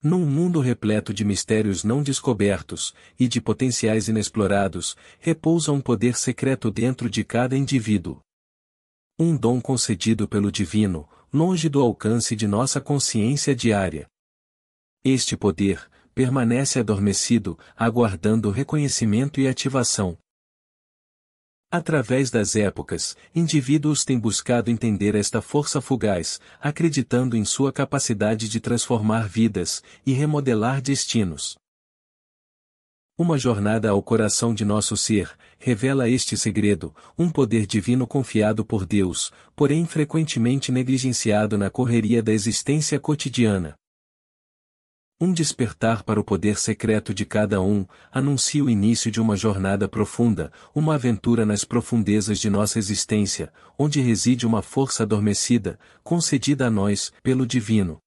Num mundo repleto de mistérios não descobertos, e de potenciais inexplorados, repousa um poder secreto dentro de cada indivíduo. Um dom concedido pelo Divino, longe do alcance de nossa consciência diária. Este poder, permanece adormecido, aguardando reconhecimento e ativação. Através das épocas, indivíduos têm buscado entender esta força fugaz, acreditando em sua capacidade de transformar vidas e remodelar destinos. Uma jornada ao coração de nosso ser revela este segredo, um poder divino confiado por Deus, porém frequentemente negligenciado na correria da existência cotidiana. Um despertar para o poder secreto de cada um anuncia o início de uma jornada profunda, uma aventura nas profundezas de nossa existência, onde reside uma força adormecida, concedida a nós pelo Divino.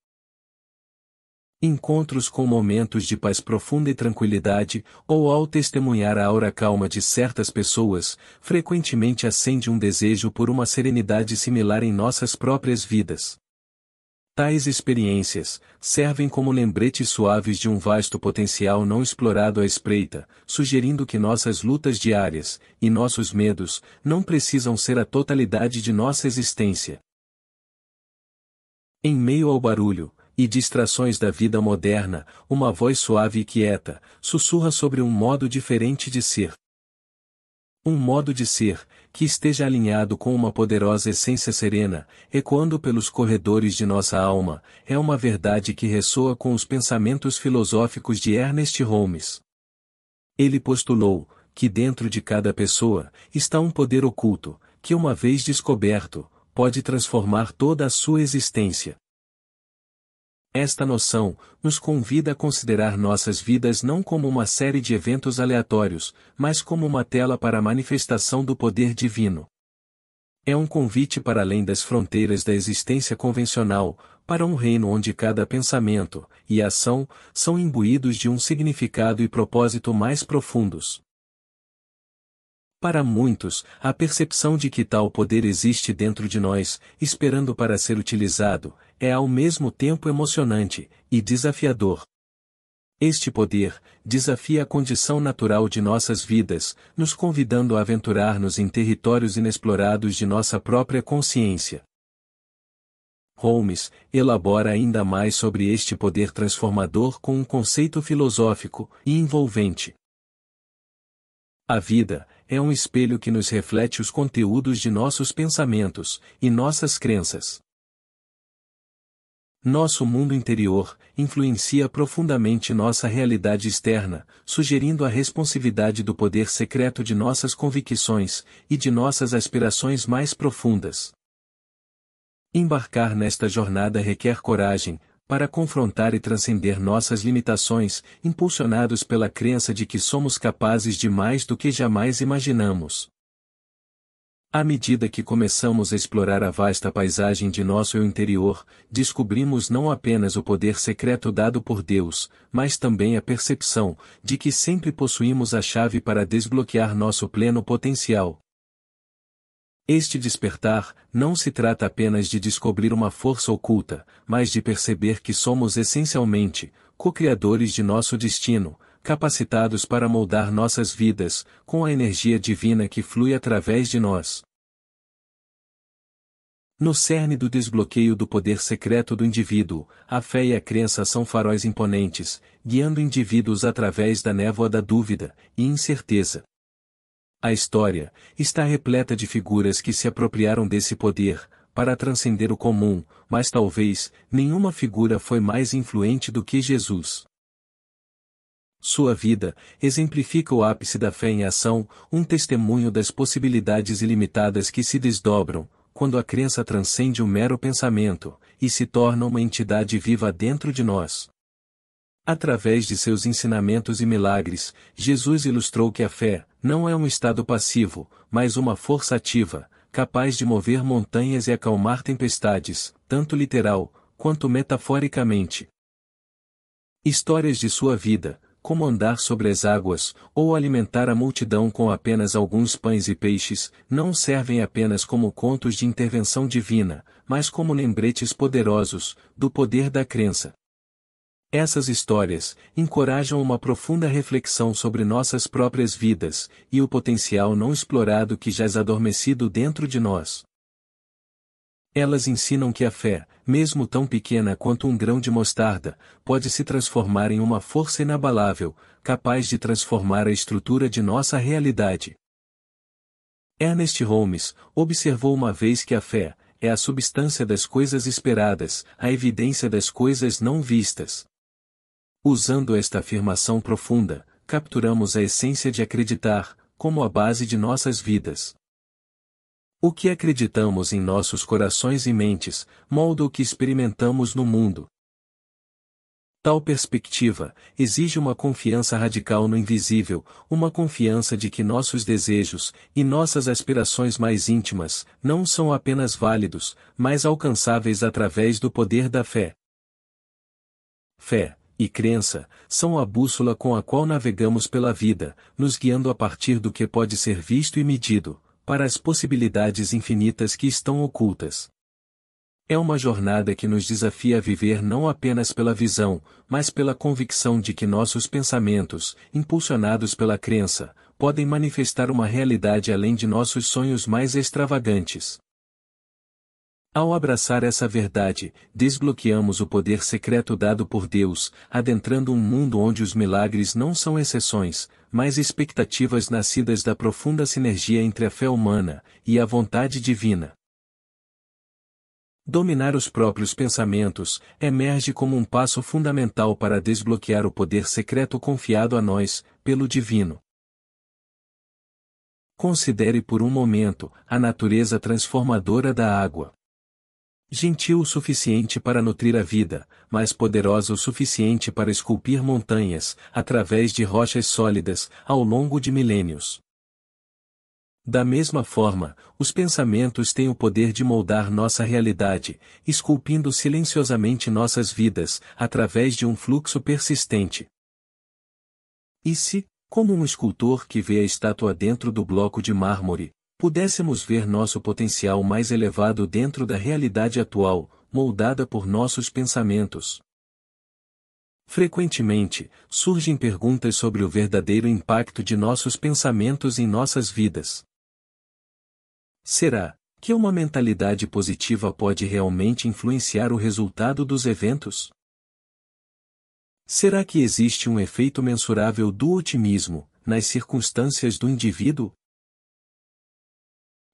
Encontros com momentos de paz profunda e tranquilidade, ou ao testemunhar a aura calma de certas pessoas, frequentemente acende um desejo por uma serenidade similar em nossas próprias vidas. Tais experiências servem como lembretes suaves de um vasto potencial não explorado à espreita, sugerindo que nossas lutas diárias e nossos medos não precisam ser a totalidade de nossa existência. Em meio ao barulho e distrações da vida moderna, uma voz suave e quieta sussurra sobre um modo diferente de ser. Um modo de ser, que esteja alinhado com uma poderosa essência serena, ecoando pelos corredores de nossa alma, é uma verdade que ressoa com os pensamentos filosóficos de Ernest Holmes. Ele postulou que dentro de cada pessoa está um poder oculto, que uma vez descoberto, pode transformar toda a sua existência. Esta noção nos convida a considerar nossas vidas não como uma série de eventos aleatórios, mas como uma tela para a manifestação do poder divino. É um convite para além das fronteiras da existência convencional, para um reino onde cada pensamento e ação são imbuídos de um significado e propósito mais profundos. Para muitos, a percepção de que tal poder existe dentro de nós, esperando para ser utilizado, é ao mesmo tempo emocionante e desafiador. Este poder desafia a condição natural de nossas vidas, nos convidando a aventurar-nos em territórios inexplorados de nossa própria consciência. Holmes elabora ainda mais sobre este poder transformador com um conceito filosófico e envolvente. A vida é um espelho que nos reflete os conteúdos de nossos pensamentos e nossas crenças. Nosso mundo interior influencia profundamente nossa realidade externa, sugerindo a responsividade do poder secreto de nossas convicções e de nossas aspirações mais profundas. Embarcar nesta jornada requer coragem, para confrontar e transcender nossas limitações, impulsionados pela crença de que somos capazes de mais do que jamais imaginamos. À medida que começamos a explorar a vasta paisagem de nosso eu interior, descobrimos não apenas o poder secreto dado por Deus, mas também a percepção de que sempre possuímos a chave para desbloquear nosso pleno potencial, este despertar não se trata apenas de descobrir uma força oculta, mas de perceber que somos essencialmente co-criadores de nosso destino, capacitados para moldar nossas vidas com a energia divina que flui através de nós. No cerne do desbloqueio do poder secreto do indivíduo, a fé e a crença são faróis imponentes, guiando indivíduos através da névoa da dúvida e incerteza, a história está repleta de figuras que se apropriaram desse poder, para transcender o comum, mas talvez nenhuma figura foi mais influente do que Jesus. Sua vida exemplifica o ápice da fé em ação, um testemunho das possibilidades ilimitadas que se desdobram, quando a crença transcende o mero pensamento, e se torna uma entidade viva dentro de nós. Através de seus ensinamentos e milagres, Jesus ilustrou que a fé não é um estado passivo, mas uma força ativa, capaz de mover montanhas e acalmar tempestades, tanto literal quanto metaforicamente. Histórias de sua vida, como andar sobre as águas, ou alimentar a multidão com apenas alguns pães e peixes, não servem apenas como contos de intervenção divina, mas como lembretes poderosos do poder da crença. Essas histórias encorajam uma profunda reflexão sobre nossas próprias vidas e o potencial não explorado que jaz adormecido dentro de nós. Elas ensinam que a fé, mesmo tão pequena quanto um grão de mostarda, pode se transformar em uma força inabalável, capaz de transformar a estrutura de nossa realidade. Ernest Holmes observou uma vez que a fé é a substância das coisas esperadas, a evidência das coisas não vistas. Usando esta afirmação profunda, capturamos a essência de acreditar, como a base de nossas vidas. O que acreditamos em nossos corações e mentes, molda o que experimentamos no mundo. Tal perspectiva exige uma confiança radical no invisível, uma confiança de que nossos desejos e nossas aspirações mais íntimas não são apenas válidos, mas alcançáveis através do poder da fé. Fé, e crença, são a bússola com a qual navegamos pela vida, nos guiando a partir do que pode ser visto e medido, para as possibilidades infinitas que estão ocultas. É uma jornada que nos desafia a viver não apenas pela visão, mas pela convicção de que nossos pensamentos, impulsionados pela crença, podem manifestar uma realidade além de nossos sonhos mais extravagantes. Ao abraçar essa verdade, desbloqueamos o poder secreto dado por Deus, adentrando um mundo onde os milagres não são exceções, mas expectativas nascidas da profunda sinergia entre a fé humana e a vontade divina. Dominar os próprios pensamentos emerge como um passo fundamental para desbloquear o poder secreto confiado a nós, pelo divino. Considere por um momento a natureza transformadora da água. Gentil o suficiente para nutrir a vida, mas poderosa o suficiente para esculpir montanhas, através de rochas sólidas, ao longo de milênios. Da mesma forma, os pensamentos têm o poder de moldar nossa realidade, esculpindo silenciosamente nossas vidas, através de um fluxo persistente. E se, como um escultor que vê a estátua dentro do bloco de mármore, pudéssemos ver nosso potencial mais elevado dentro da realidade atual, moldada por nossos pensamentos. Frequentemente, surgem perguntas sobre o verdadeiro impacto de nossos pensamentos em nossas vidas. Será que uma mentalidade positiva pode realmente influenciar o resultado dos eventos? Será que existe um efeito mensurável do otimismo, nas circunstâncias do indivíduo?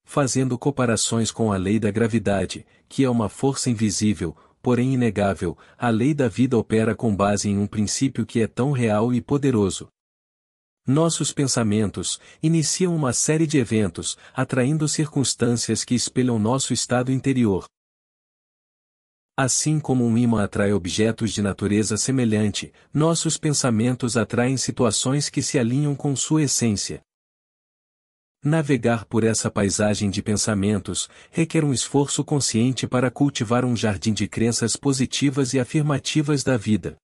fazendo comparações com a lei da gravidade, que é uma força invisível, porém inegável, a lei da vida opera com base em um princípio que é tão real e poderoso. Nossos pensamentos iniciam uma série de eventos, atraindo circunstâncias que espelham nosso estado interior. Assim como um imã atrai objetos de natureza semelhante, nossos pensamentos atraem situações que se alinham com sua essência. Navegar por essa paisagem de pensamentos requer um esforço consciente para cultivar um jardim de crenças positivas e afirmativas da vida.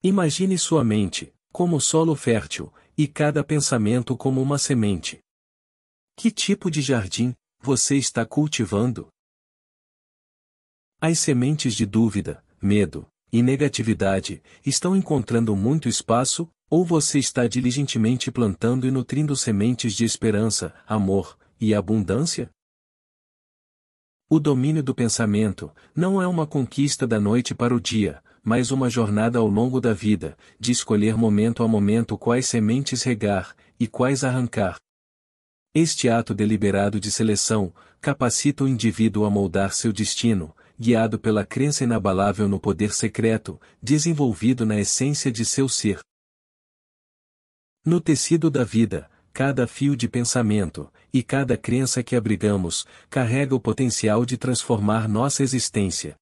Imagine sua mente, como solo fértil, e cada pensamento como uma semente. Que tipo de jardim você está cultivando? As sementes de dúvida, medo e negatividade estão encontrando muito espaço, ou você está diligentemente plantando e nutrindo sementes de esperança, amor e abundância? O domínio do pensamento não é uma conquista da noite para o dia, mas uma jornada ao longo da vida, de escolher momento a momento quais sementes regar e quais arrancar. Este ato deliberado de seleção capacita o indivíduo a moldar seu destino, guiado pela crença inabalável no poder secreto, desenvolvido na essência de seu ser. No tecido da vida, cada fio de pensamento, e cada crença que abrigamos, carrega o potencial de transformar nossa existência.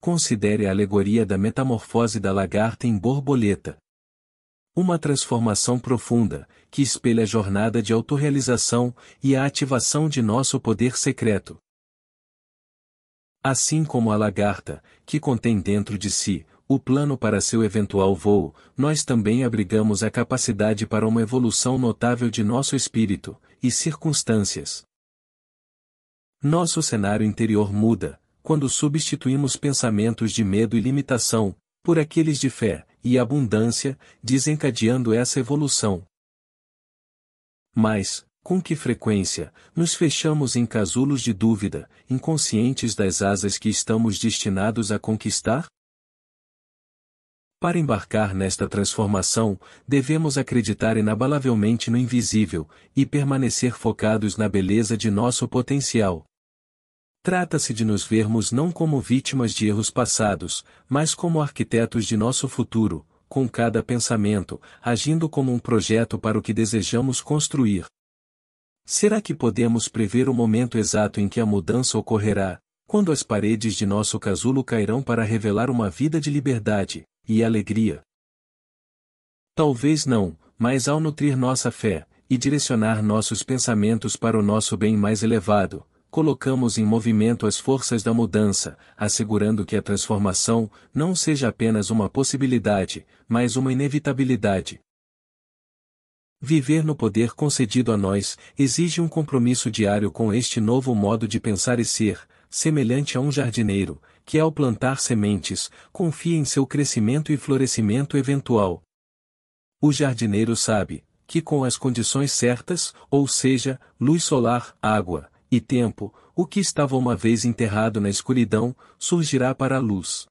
Considere a alegoria da metamorfose da lagarta em borboleta. Uma transformação profunda, que espelha a jornada de autorrealização e a ativação de nosso poder secreto. Assim como a lagarta, que contém dentro de si, o plano para seu eventual voo, nós também abrigamos a capacidade para uma evolução notável de nosso espírito e circunstâncias. Nosso cenário interior muda, quando substituímos pensamentos de medo e limitação, por aqueles de fé e abundância, desencadeando essa evolução. Mas, com que frequência, nos fechamos em casulos de dúvida, inconscientes das asas que estamos destinados a conquistar? Para embarcar nesta transformação, devemos acreditar inabalavelmente no invisível e permanecer focados na beleza de nosso potencial. Trata-se de nos vermos não como vítimas de erros passados, mas como arquitetos de nosso futuro, com cada pensamento, agindo como um projeto para o que desejamos construir. Será que podemos prever o momento exato em que a mudança ocorrerá, quando as paredes de nosso casulo cairão para revelar uma vida de liberdade, e alegria. Talvez não, mas ao nutrir nossa fé, e direcionar nossos pensamentos para o nosso bem mais elevado, colocamos em movimento as forças da mudança, assegurando que a transformação não seja apenas uma possibilidade, mas uma inevitabilidade. Viver no poder concedido a nós exige um compromisso diário com este novo modo de pensar e ser, semelhante a um jardineiro, que ao plantar sementes, confia em seu crescimento e florescimento eventual. O jardineiro sabe que com as condições certas, ou seja, luz solar, água e tempo, o que estava uma vez enterrado na escuridão, surgirá para a luz.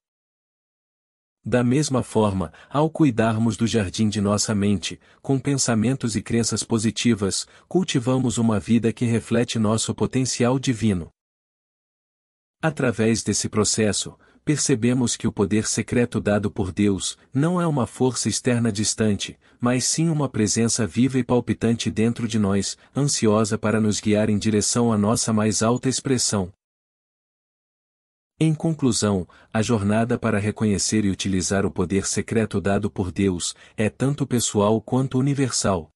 Da mesma forma, ao cuidarmos do jardim de nossa mente, com pensamentos e crenças positivas, cultivamos uma vida que reflete nosso potencial divino. Através desse processo, percebemos que o poder secreto dado por Deus não é uma força externa distante, mas sim uma presença viva e palpitante dentro de nós, ansiosa para nos guiar em direção à nossa mais alta expressão. Em conclusão, a jornada para reconhecer e utilizar o poder secreto dado por Deus é tanto pessoal quanto universal.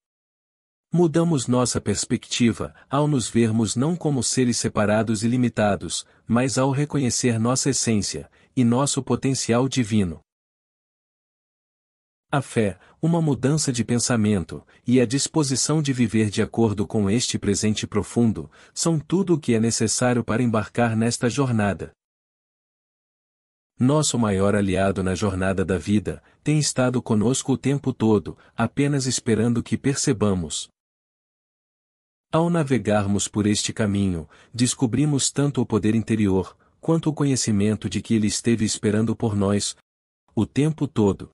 Mudamos nossa perspectiva, ao nos vermos não como seres separados e limitados, mas ao reconhecer nossa essência, e nosso potencial divino. A fé, uma mudança de pensamento, e a disposição de viver de acordo com este presente profundo, são tudo o que é necessário para embarcar nesta jornada. Nosso maior aliado na jornada da vida tem estado conosco o tempo todo, apenas esperando que percebamos. Ao navegarmos por este caminho, descobrimos tanto o poder interior, quanto o conhecimento de que Ele esteve esperando por nós o tempo todo,